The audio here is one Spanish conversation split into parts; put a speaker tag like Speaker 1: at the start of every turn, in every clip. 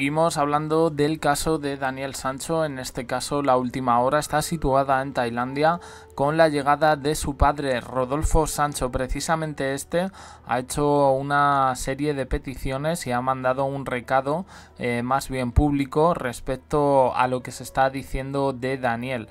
Speaker 1: Seguimos hablando del caso de Daniel Sancho, en este caso la última hora está situada en Tailandia con la llegada de su padre Rodolfo Sancho. Precisamente este ha hecho una serie de peticiones y ha mandado un recado eh, más bien público respecto a lo que se está diciendo de Daniel.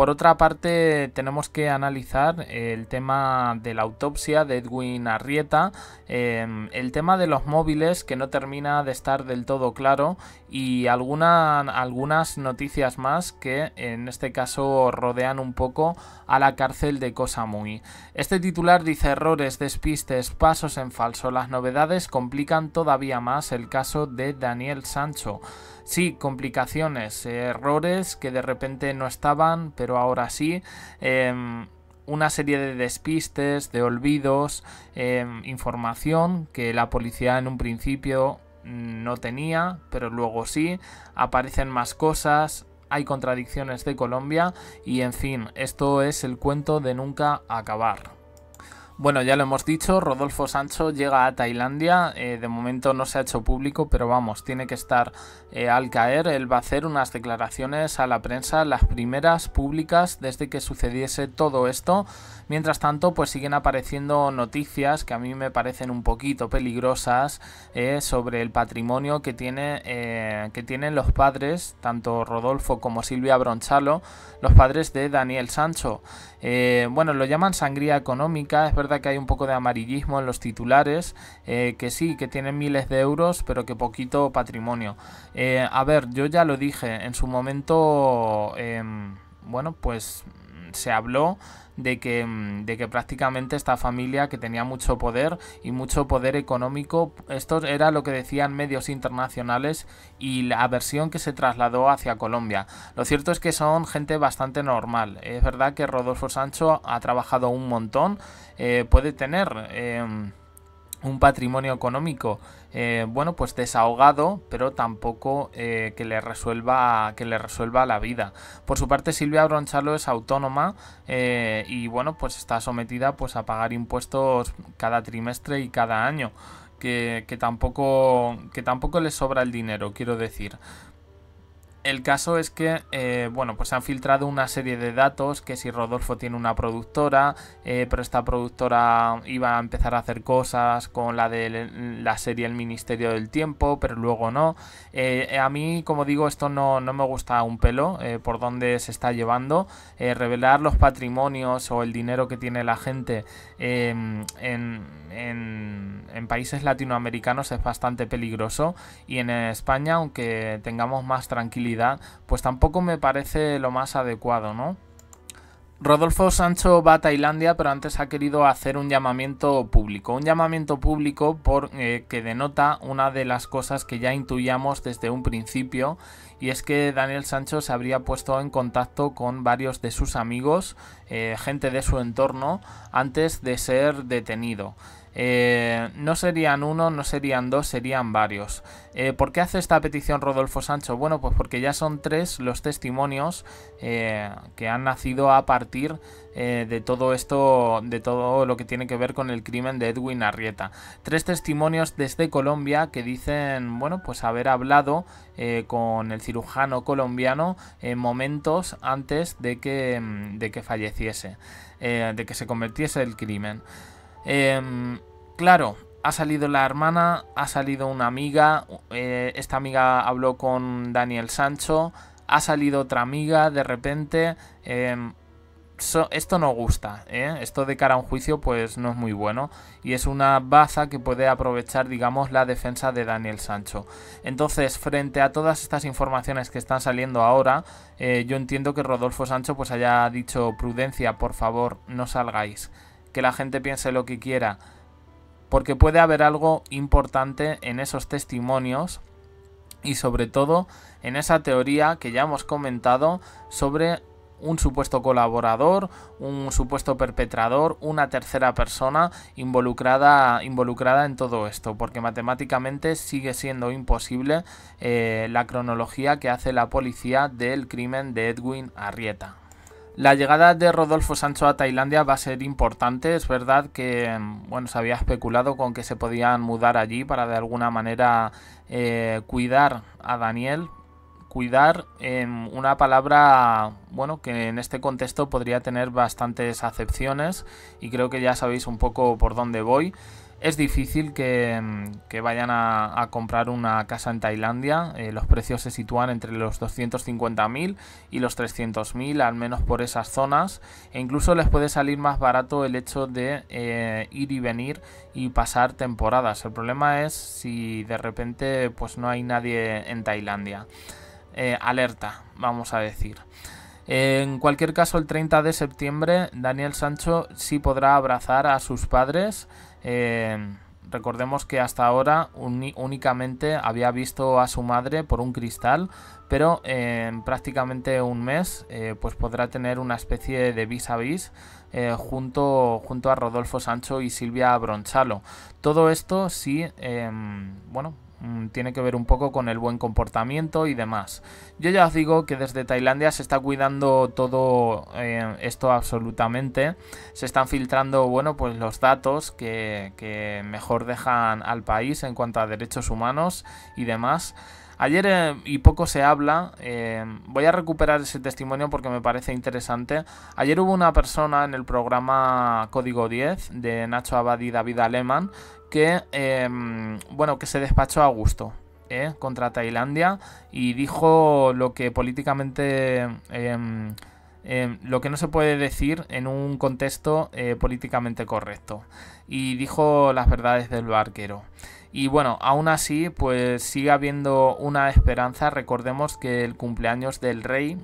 Speaker 1: Por otra parte, tenemos que analizar el tema de la autopsia de Edwin Arrieta, em, el tema de los móviles que no termina de estar del todo claro y alguna, algunas noticias más que en este caso rodean un poco a la cárcel de Cosa Muy. Este titular dice errores, despistes, pasos en falso. Las novedades complican todavía más el caso de Daniel Sancho. Sí, complicaciones, errores que de repente no estaban, pero pero ahora sí. Em, una serie de despistes, de olvidos, em, información que la policía en un principio no tenía, pero luego sí, aparecen más cosas, hay contradicciones de Colombia y en fin, esto es el cuento de nunca acabar. Bueno, ya lo hemos dicho, Rodolfo Sancho llega a Tailandia, eh, de momento no se ha hecho público, pero vamos, tiene que estar eh, al caer, él va a hacer unas declaraciones a la prensa, las primeras públicas desde que sucediese todo esto, Mientras tanto, pues siguen apareciendo noticias que a mí me parecen un poquito peligrosas eh, sobre el patrimonio que, tiene, eh, que tienen los padres, tanto Rodolfo como Silvia Bronchalo, los padres de Daniel Sancho. Eh, bueno, lo llaman sangría económica, es verdad que hay un poco de amarillismo en los titulares, que sí, que tienen miles de euros, pero que poquito patrimonio. a ver, yo ya lo dije, en su momento em, bueno, pues se habló de que, mm, de que prácticamente esta familia que tenía mucho poder y mucho poder económico, esto era lo que decían medios internacionales y la versión que se trasladó hacia Colombia. Lo cierto es que son gente bastante normal. Es verdad que Rodolfo Sancho ha trabajado un montón, eh, puede tener... Em, un patrimonio económico eh, bueno pues desahogado pero tampoco eh, que le resuelva que le resuelva la vida por su parte Silvia Bronchalo es autónoma eh, y bueno pues está sometida pues a pagar impuestos cada trimestre y cada año que, tampoco que tampoco le sobra el dinero quiero decir el caso es que, eh, bueno, pues han filtrado una serie de datos, que si Rodolfo tiene una productora, eh, pero esta productora iba a empezar a hacer cosas con la de la serie El Ministerio del Tiempo, pero luego no. Eh, a mí, como digo, esto no, me gusta un pelo, eh, por dónde se está llevando. revelar los patrimonios o el dinero que tiene la gente em, en países latinoamericanos es bastante peligroso y en España, aunque tengamos más tranquilidad, pues tampoco me parece lo más adecuado, ¿no? Rodolfo Sancho va a Tailandia, pero antes ha querido hacer un llamamiento público. Un llamamiento público por, eh, que denota una de las cosas que ya intuíamos desde un principio, y es que Daniel Sancho se habría puesto en contacto con varios de sus amigos, eh, gente de su entorno, antes de ser detenido. Eh, no serían uno, no serían dos, serían varios. Eh, ¿Por qué hace esta petición Rodolfo Sancho? Bueno, pues porque ya son tres los testimonios eh, que han nacido a partir de todo esto, de todo lo que tiene que ver con el crimen de Edwin Arrieta. Tres testimonios desde Colombia que dicen, bueno, pues haber hablado con el cirujano colombiano en momentos antes de que, de que falleciese, de que se convirtiese el crimen. Em, claro, ha salido la hermana, ha salido una amiga, eh, esta amiga habló con Daniel Sancho, ha salido otra amiga de repente. Em, esto no gusta, ¿eh? esto de cara a un juicio pues no es muy bueno y es una baza que puede aprovechar digamos la defensa de Daniel Sancho. Entonces frente a todas estas informaciones que están saliendo ahora eh, yo entiendo que Rodolfo Sancho pues haya dicho prudencia por favor no salgáis que la gente piense lo que quiera, porque puede haber algo importante en esos testimonios y sobre todo en esa teoría que ya hemos comentado sobre un supuesto colaborador, un supuesto perpetrador, una tercera persona involucrada, involucrada en todo esto, porque matemáticamente sigue siendo imposible eh, la cronología que hace la policía del crimen de Edwin Arrieta. La llegada de Rodolfo Sancho a Tailandia va a ser importante. Es verdad que bueno, se había especulado con que se podían mudar allí para de alguna manera eh, cuidar a Daniel. Cuidar en em, una palabra bueno que en este contexto podría tener bastantes acepciones y creo que ya sabéis un poco por dónde voy es difícil que, mm, vayan a, comprar una casa en Tailandia. Eh, los precios se sitúan entre los 250.000 y los 300.000, al menos por esas zonas. E incluso les puede salir más barato el hecho de eh, ir y venir y pasar temporadas. El problema es si de repente pues no hay nadie en Tailandia. Eh, alerta, vamos a decir. En cualquier caso, el 30 de septiembre, Daniel Sancho sí podrá abrazar a sus padres. Em, recordemos que hasta ahora únicamente había visto a su madre por un cristal, pero en prácticamente un mes eh, pues podrá tener una especie de vis a vis eh, junto, junto a Rodolfo Sancho y Silvia Bronchalo. Todo esto sí, em, bueno, Mm, tiene que ver un poco con el buen comportamiento y demás. Yo ya os digo que desde Tailandia se está cuidando todo eh, esto absolutamente. Se están filtrando, bueno, pues los datos que, mejor dejan al país en cuanto a derechos humanos y demás. Ayer, eh, y poco se habla, eh, voy a recuperar ese testimonio porque me parece interesante. Ayer hubo una persona en el programa Código 10 de Nacho Abad y David Alemán que, em, bueno, que se despachó a gusto ¿eh? contra Tailandia y dijo lo que políticamente... Em, em, lo que no se puede decir en un contexto eh, políticamente correcto. Y dijo las verdades del barquero. Y bueno, aún así, pues sigue habiendo una esperanza. Recordemos que el cumpleaños del rey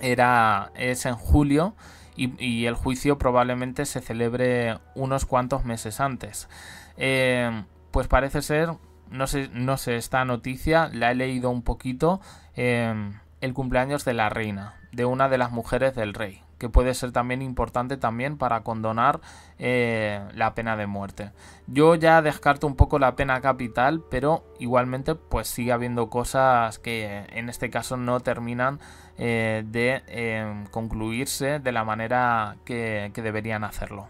Speaker 1: era, es en julio. y, el juicio probablemente se celebre unos cuantos meses antes. Eh, pues parece ser, no sé, no sé, esta noticia la he leído un poquito, eh, el cumpleaños de la reina, de una de las mujeres del rey, que puede ser también importante también para condonar eh, la pena de muerte. Yo ya descarto un poco la pena capital, pero igualmente pues sigue habiendo cosas que en este caso no terminan de concluirse de la manera que deberían hacerlo.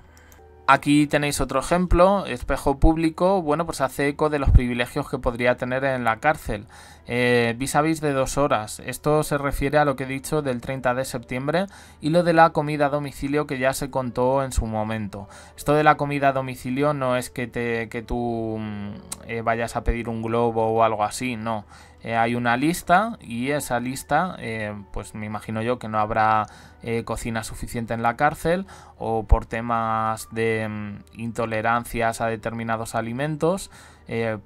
Speaker 1: Aquí tenéis otro ejemplo, espejo público, bueno, pues hace eco de los privilegios que podría tener en la cárcel. vis a vis de dos horas. Esto se refiere a lo que he dicho del 30 de septiembre y lo de la comida a domicilio que ya se contó en su momento. Esto de la comida a domicilio no es que, te, que tú mm, eh, vayas a pedir un globo o algo así, no. Eh, hay una lista y esa lista, eh, pues me imagino yo que no habrá eh, cocina suficiente en la cárcel o por temas de mm, intolerancias a determinados alimentos,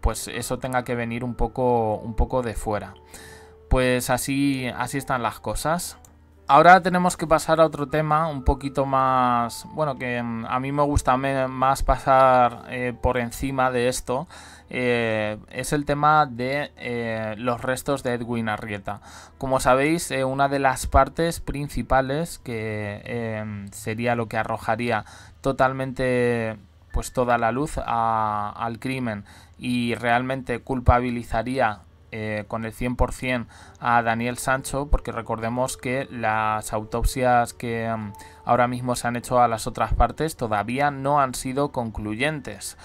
Speaker 1: pues eso tenga que venir un poco, un poco de fuera. Pues así, así están las cosas. Ahora tenemos que pasar a otro tema un poquito más, bueno, que mm, a mí me gusta más pasar eh, por encima de esto. Eh, es el tema de eh, los restos de Edwin Arrieta. Como sabéis, una de las partes principales que sería lo que arrojaría totalmente pues toda la luz al crimen y realmente culpabilizaría eh, con el 100% a Daniel Sancho, porque recordemos que las autopsias que mm, ahora mismo se han hecho a las otras partes todavía no han sido concluyentes.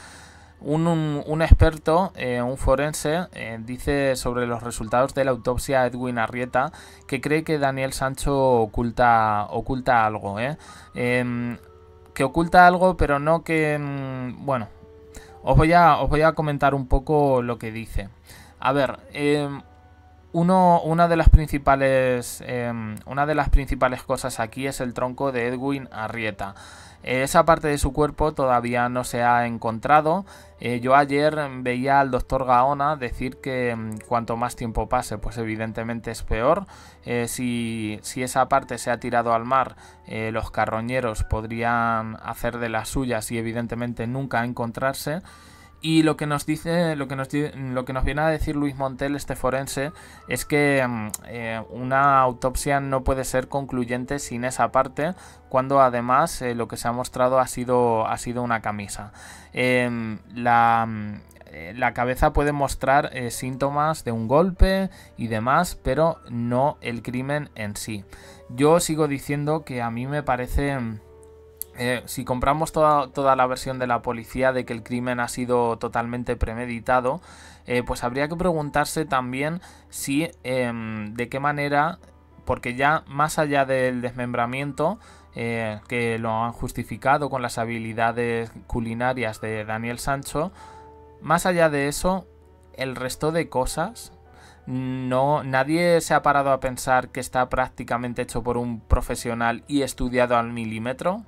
Speaker 1: Un, experto, eh, un forense, eh, dice sobre los resultados de la autopsia Edwin Arrieta que cree que Daniel Sancho oculta, oculta algo. Em, que oculta algo, pero no que... Mm, bueno, os voy os voy a comentar un poco lo que dice. A ver, em, una, de las principales, em, una de las principales cosas aquí es el tronco de Edwin Arrieta. Eh, esa parte de su cuerpo todavía no se ha encontrado. Eh, yo ayer veía al doctor Gaona decir que em, cuanto más tiempo pase, pues evidentemente es peor. Eh, si, esa parte se ha tirado al mar, los carroñeros podrían hacer de las suyas y evidentemente nunca encontrarse. Y lo que nos dice, lo que nos, lo que nos viene a decir Luis Montel, este forense, es que mm, eh, una autopsia no puede ser concluyente sin esa parte, cuando además eh, lo que se ha mostrado ha sido, ha sido una camisa. Em, mm, la, cabeza puede mostrar eh, síntomas de un golpe y demás, pero no el crimen en sí. Yo sigo diciendo que a mí me parece mm, eh, si compramos toda, la versión de la policía de que el crimen ha sido totalmente premeditado, eh, pues habría que preguntarse también si, em, de qué manera, porque ya más allá del desmembramiento, eh, que lo han justificado con las habilidades culinarias de Daniel Sancho, más allá de eso, el resto de cosas no nadie se ha parado a pensar que está prácticamente hecho por un profesional y estudiado al milímetro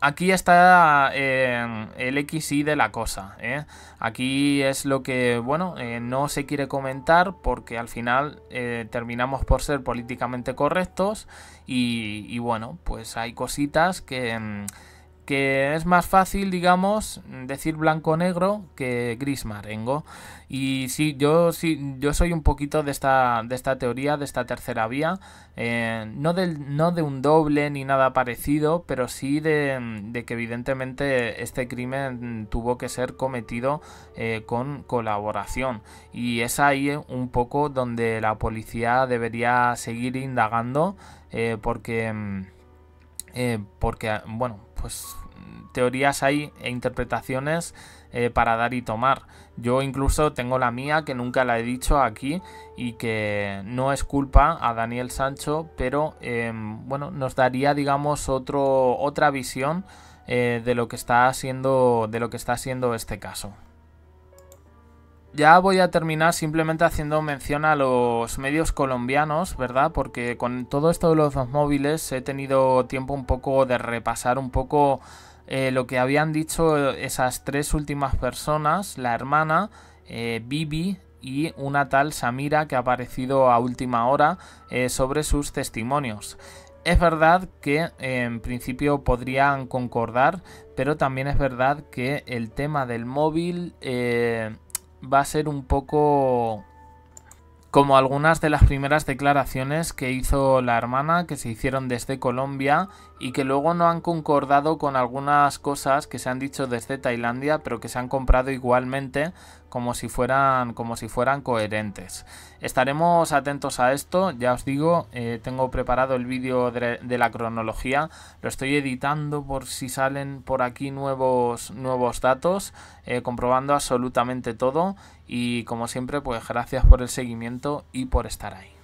Speaker 1: aquí está eh, el XY de la cosa. ¿eh? Aquí es lo que, bueno, eh, no se quiere comentar porque al final terminamos por ser políticamente correctos y, bueno, pues hay cositas que... Mm, que es más fácil, digamos, decir blanco-negro que gris marengo. Y sí, yo sí, yo soy un poquito de esta, de esta teoría, de esta tercera vía. Eh, no, del, no de un doble ni nada parecido, pero sí de, que evidentemente este crimen tuvo que ser cometido eh, con colaboración. Y es ahí eh, un poco donde la policía debería seguir indagando, porque... Mm, porque, bueno, pues teorías hay e interpretaciones eh, para dar y tomar. Yo incluso tengo la mía que nunca la he dicho aquí y que no es culpa a Daniel Sancho, pero em, bueno, nos daría digamos otro, otra visión eh, de lo que está haciendo de lo que está haciendo este caso. Ya voy a terminar simplemente haciendo mención a los medios colombianos, ¿verdad? Porque con todo esto de los móviles he tenido tiempo un poco de repasar un poco eh, lo que habían dicho esas tres últimas personas, la hermana, eh, Bibi y una tal Samira que ha aparecido a última hora eh, sobre sus testimonios. Es verdad que en principio podrían concordar, pero también es verdad que el tema del móvil va a ser un poco como algunas de las primeras declaraciones que hizo la hermana que se hicieron desde Colombia y que luego no han concordado con algunas cosas que se han dicho desde Tailandia, pero que se han comprado igualmente como si fueran, como si fueran coherentes. Estaremos atentos a esto, ya os digo, eh, tengo preparado el vídeo de, la cronología, lo estoy editando por si salen por aquí nuevos, nuevos datos, eh, comprobando absolutamente todo y como siempre pues gracias por el seguimiento y por estar ahí.